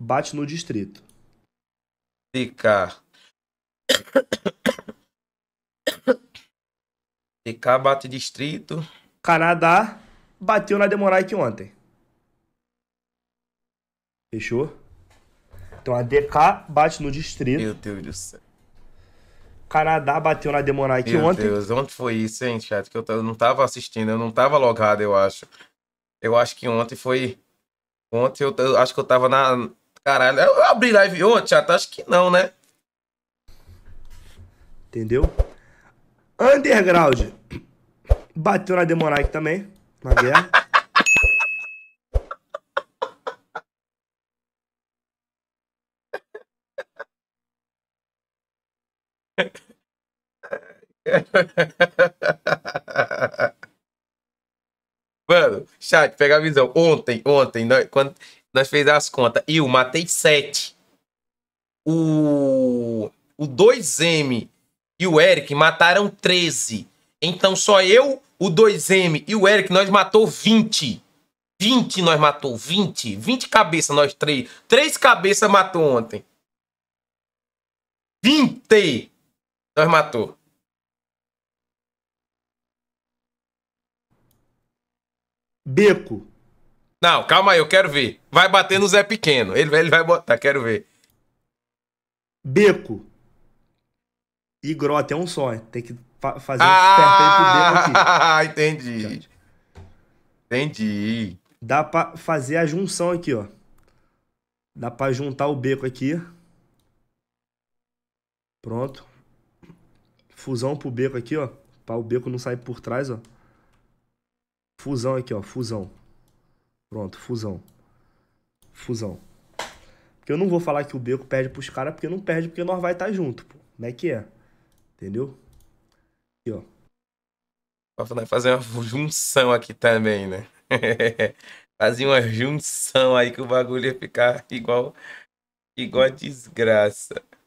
bate no distrito. Ficar. Ficar bate distrito. Canadá bateu na Demonike ontem. Fechou? Então a DK bate no distrito. Meu Deus do céu. Canadá bateu na que ontem. Meu Deus, onde foi isso, hein, chat? Que eu não tava assistindo, eu não tava logado, eu acho. Eu acho que ontem foi. Ontem eu, eu acho que eu tava na, caralho. Eu abri live, ontem, Tiago, acho que não, né? Entendeu? Underground. Bateu na aqui também, na guerra. Mano, chat, pega a visão. Ontem, ontem, quando, nós fez as contas. Eu matei 7. O, o 2M e o Eric mataram 13. Então só eu, o 2M e o Eric, nós matou 20. 20 nós matou, 20. 20 cabeças nós três. Três cabeças matou ontem. 20 nós matou. Beco, não, calma aí, eu quero ver. Vai bater no Zé Pequeno. Ele, ele vai botar, quero ver. Beco. E grota, é um só. Tem que fa fazer um ah, pro beco aqui. Ah, entendi. Entendi. Dá pra fazer a junção aqui, ó. Dá pra juntar o beco aqui. Pronto. Fusão pro beco aqui, ó. Pra o beco não sair por trás, ó. Fusão aqui, ó. Fusão. Pronto, fusão. Fusão. Porque eu não vou falar que o Beco perde pros caras, porque não perde, porque nós vai estar tá junto, pô. Como é que é? Entendeu? Aqui, ó. vamos fazer uma junção aqui também, né? fazer uma junção aí que o bagulho ia ficar igual, igual a desgraça.